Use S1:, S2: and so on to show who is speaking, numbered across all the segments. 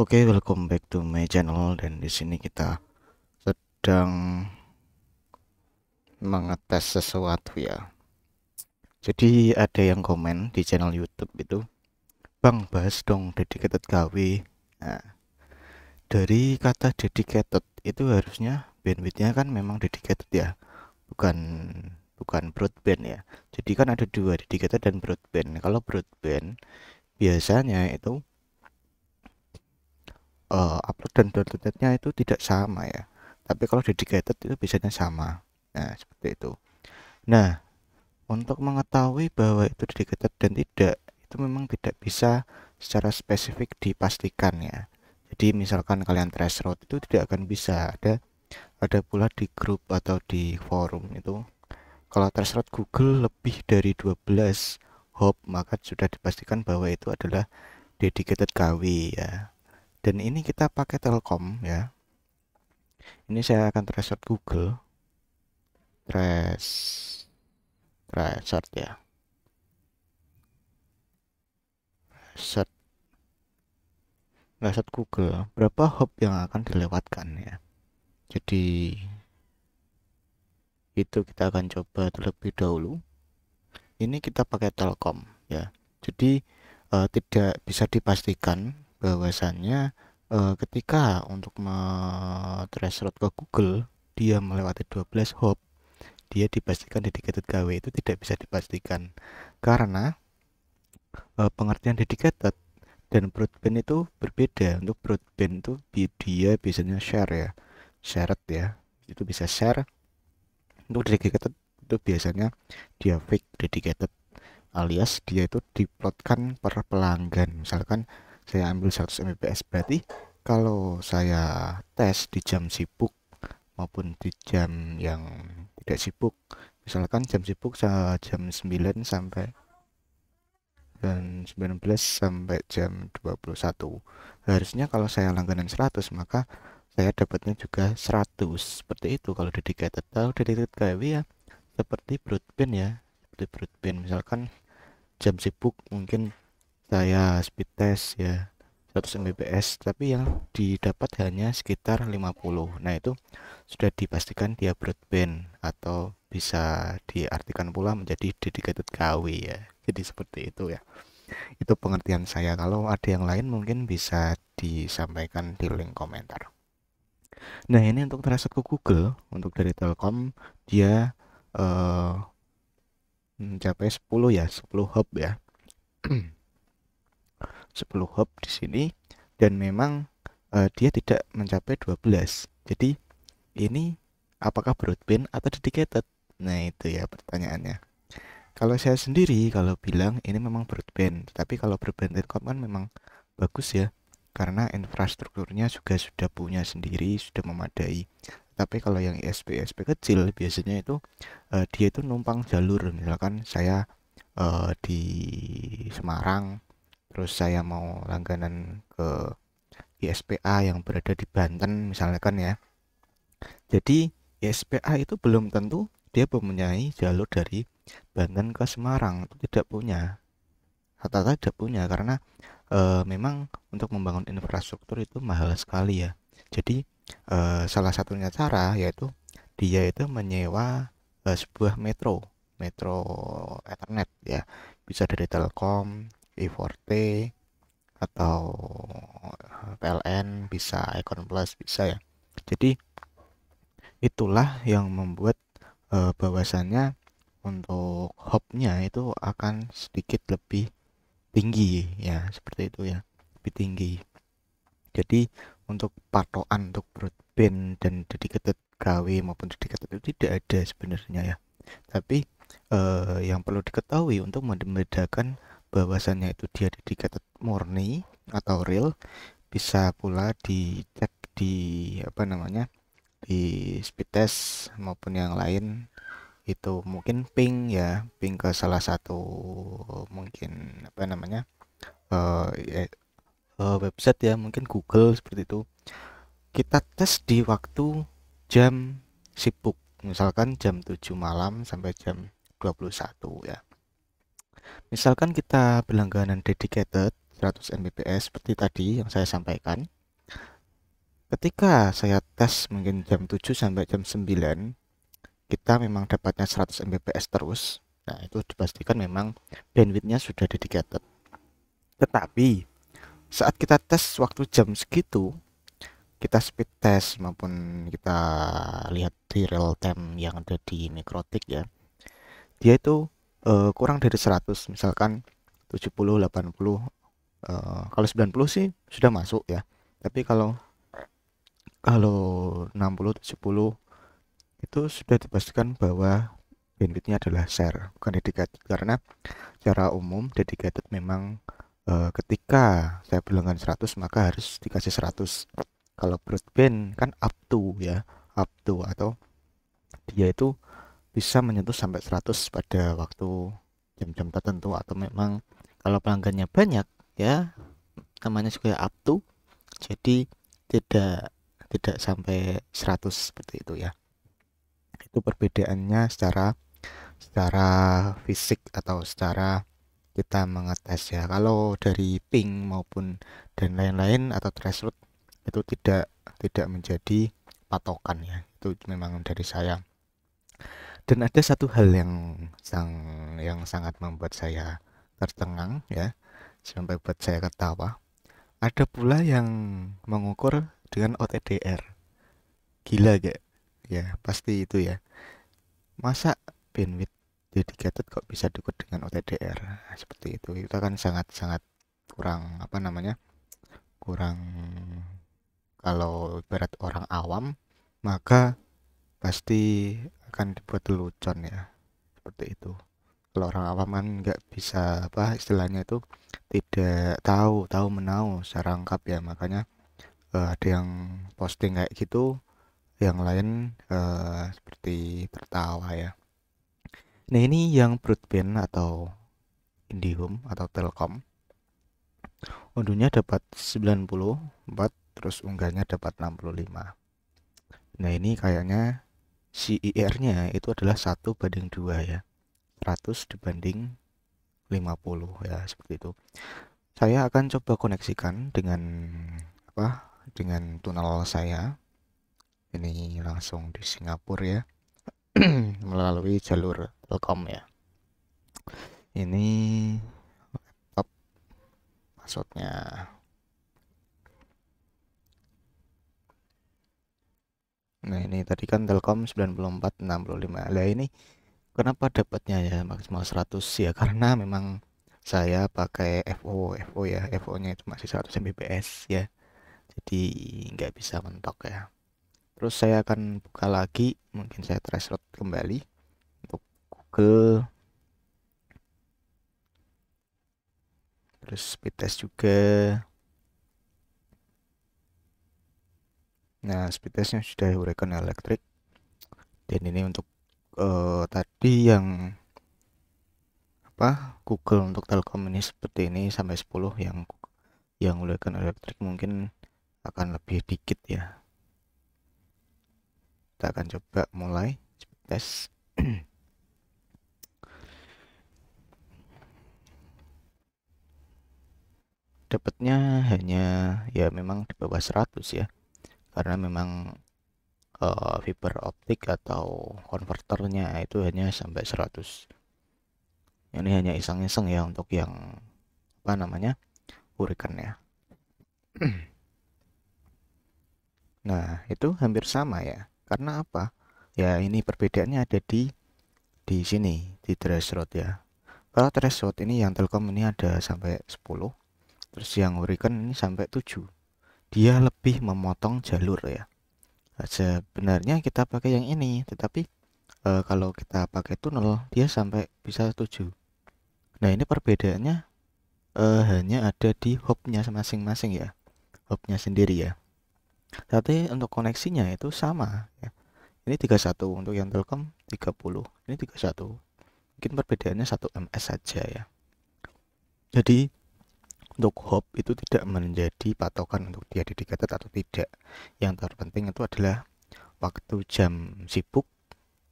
S1: Oke, okay, welcome back to my channel dan di sini kita sedang mengetes sesuatu ya. Jadi ada yang komen di channel YouTube itu, "Bang, bahas dong dedicated KW." Nah, dari kata dedicated itu harusnya bandwidthnya kan memang dedicated ya, bukan bukan broadband ya. Jadi kan ada dua dedicated dan broadband. Kalau broadband biasanya itu uh, eh, upload dan downloadnya itu tidak sama ya tapi kalau dedicated itu biasanya sama nah seperti itu nah untuk mengetahui bahwa itu dedicated dan tidak itu memang tidak bisa secara spesifik dipastikan ya jadi misalkan kalian threshold itu tidak akan bisa ada ada pula di grup atau di forum itu kalau threshold Google lebih dari 12 hop maka sudah dipastikan bahwa itu adalah dedicated KW ya dan ini kita pakai Telkom ya ini saya akan trace Google Tres trace ya Set, nggak Google berapa hop yang akan dilewatkan ya jadi itu kita akan coba terlebih dahulu ini kita pakai Telkom ya jadi eh, tidak bisa dipastikan bahwasannya uh, ketika untuk threshold ke Google dia melewati 12 hop dia dipastikan dedicated gawe itu tidak bisa dipastikan karena uh, pengertian dedicated dan broadband itu berbeda untuk broadband itu dia biasanya share ya shared ya itu bisa share untuk dedicated itu biasanya dia fake dedicated alias dia itu diplotkan per pelanggan misalkan saya ambil 100 Mbps berarti kalau saya tes di jam sibuk maupun di jam yang tidak sibuk misalkan jam sibuk jam 9 sampai dan 19 sampai jam 21 harusnya kalau saya langganan 100 maka saya dapatnya juga 100 seperti itu kalau dedicated tahu dedicated KW ya seperti broadband ya seperti broadband misalkan jam sibuk mungkin saya speed test ya 100 Mbps tapi yang didapat hanya sekitar 50 nah itu sudah dipastikan dia broadband atau bisa diartikan pula menjadi dedicated KW ya jadi seperti itu ya itu pengertian saya kalau ada yang lain mungkin bisa disampaikan di link komentar nah ini untuk transfer ke Google untuk dari Telkom dia eh, mencapai 10 ya 10 hub ya 10 hop di sini dan memang uh, dia tidak mencapai 12 jadi ini apakah broadband atau dedicated nah itu ya pertanyaannya kalau saya sendiri kalau bilang ini memang broadband tapi kalau broadband telkom kan memang bagus ya karena infrastrukturnya juga sudah punya sendiri sudah memadai tapi kalau yang ISP ISP kecil biasanya itu uh, dia itu numpang jalur misalkan saya uh, di Semarang terus saya mau langganan ke ISPA yang berada di Banten misalnya kan ya jadi ISPA itu belum tentu dia mempunyai jalur dari Banten ke Semarang itu tidak punya atau tidak punya karena e, memang untuk membangun infrastruktur itu mahal sekali ya jadi e, salah satunya cara yaitu dia itu menyewa e, sebuah metro metro ethernet ya bisa dari Telkom I4T e atau eh, PLN bisa Icon Plus bisa ya jadi itulah yang membuat e, bahwasannya untuk hopnya itu akan sedikit lebih tinggi ya seperti itu ya lebih tinggi jadi untuk patokan untuk broadband dan dedicated KW maupun dedicated itu tidak ada sebenarnya ya tapi e, yang perlu diketahui untuk membedakan bahwasannya itu dia dedicated murni atau real bisa pula dicek di apa namanya di speed test maupun yang lain itu mungkin ping ya ping ke salah satu mungkin apa namanya uh, uh, website ya mungkin Google seperti itu kita tes di waktu jam sibuk misalkan jam 7 malam sampai jam 21 ya Misalkan kita berlangganan dedicated 100 Mbps seperti tadi yang saya sampaikan. Ketika saya tes mungkin jam 7 sampai jam 9, kita memang dapatnya 100 Mbps terus. Nah, itu dipastikan memang bandwidthnya sudah dedicated. Tetapi saat kita tes waktu jam segitu, kita speed test maupun kita lihat di real time yang ada di mikrotik ya dia itu uh, kurang dari 100 misalkan 70 80 uh, kalau 90 sih sudah masuk ya tapi kalau kalau 60 70 itu sudah dipastikan bahwa bandwidthnya adalah share bukan dedicated karena secara umum dedicated memang e, ketika saya bilangkan 100 maka harus dikasih 100 kalau broadband kan up to ya up to atau dia itu bisa menyentuh sampai 100 pada waktu jam-jam tertentu atau memang kalau pelanggannya banyak ya namanya juga up to jadi tidak tidak sampai 100 seperti itu ya itu perbedaannya secara secara fisik atau secara kita mengetes ya kalau dari ping maupun dan lain-lain atau threshold itu tidak tidak menjadi patokan ya itu memang dari saya dan ada satu hal yang sang yang sangat membuat saya tertengang ya sampai buat saya ketawa ada pula yang mengukur dengan OTDR gila gak ya pasti itu ya masa bandwidth dedicated kok bisa diukur dengan OTDR seperti itu itu kan sangat sangat kurang apa namanya kurang kalau berat orang awam maka pasti akan dibuat lelucon ya seperti itu kalau orang awam kan nggak bisa apa istilahnya itu tidak tahu tahu menau secara lengkap ya makanya uh, ada yang posting kayak gitu yang lain uh, seperti tertawa ya nah ini yang broadband atau Indihome atau Telkom unduhnya dapat 94 terus unggahnya dapat 65 nah ini kayaknya CIR-nya itu adalah satu banding dua ya. 100 dibanding 50 ya, seperti itu. Saya akan coba koneksikan dengan apa? Dengan tunnel saya. Ini langsung di Singapura ya. melalui jalur Telkom ya. Ini laptop passwordnya Nah ini tadi kan Telkom 9465 Nah ini kenapa dapatnya ya maksimal 100 ya Karena memang saya pakai FO FO ya FO nya itu masih 100 Mbps ya Jadi nggak bisa mentok ya Terus saya akan buka lagi Mungkin saya threshold kembali Untuk Google Terus speed test juga Nah, speed testnya sudah Huracan elektrik. Dan ini untuk uh, tadi yang apa? Google untuk Telkom ini seperti ini sampai 10 yang yang Huracan elektrik mungkin akan lebih dikit ya. Kita akan coba mulai speed test. dapatnya hanya ya memang di bawah 100 ya karena memang uh, fiber optik atau konverternya itu hanya sampai 100 ini hanya iseng-iseng ya untuk yang apa namanya urikan ya nah itu hampir sama ya karena apa ya ini perbedaannya ada di di sini di threshold ya kalau threshold ini yang telkom ini ada sampai 10 terus yang urikan ini sampai 7 dia lebih memotong jalur ya nah, sebenarnya kita pakai yang ini tetapi e, kalau kita pakai tunnel dia sampai bisa 7 nah ini perbedaannya e, hanya ada di hopnya masing-masing ya hopnya sendiri ya tapi untuk koneksinya itu sama ya ini 31 untuk yang telkom 30 ini 31 mungkin perbedaannya 1 ms saja ya jadi untuk hop itu tidak menjadi patokan untuk dia dedicated atau tidak yang terpenting itu adalah waktu jam sibuk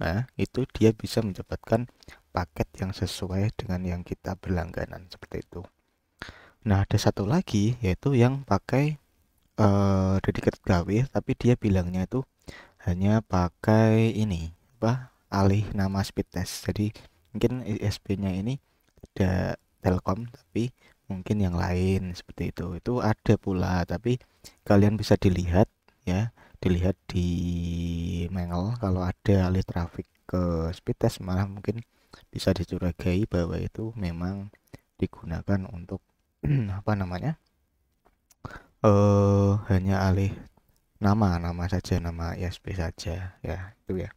S1: nah itu dia bisa mendapatkan paket yang sesuai dengan yang kita berlangganan seperti itu nah ada satu lagi yaitu yang pakai uh, dedicated gawe tapi dia bilangnya itu hanya pakai ini apa alih nama speed test jadi mungkin ISP nya ini tidak Telkom tapi mungkin yang lain seperti itu itu ada pula tapi kalian bisa dilihat ya dilihat di Mengel kalau ada alih trafik ke speed test malah mungkin bisa dicurigai bahwa itu memang digunakan untuk apa namanya eh uh, hanya alih nama nama saja nama ISP saja ya itu ya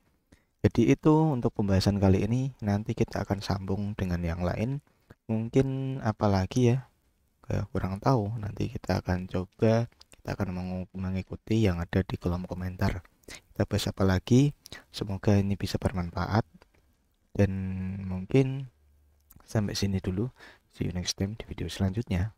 S1: jadi itu untuk pembahasan kali ini nanti kita akan sambung dengan yang lain mungkin apalagi ya kayak kurang tahu nanti kita akan coba kita akan mengikuti yang ada di kolom komentar kita bahas apa lagi semoga ini bisa bermanfaat dan mungkin sampai sini dulu see you next time di video selanjutnya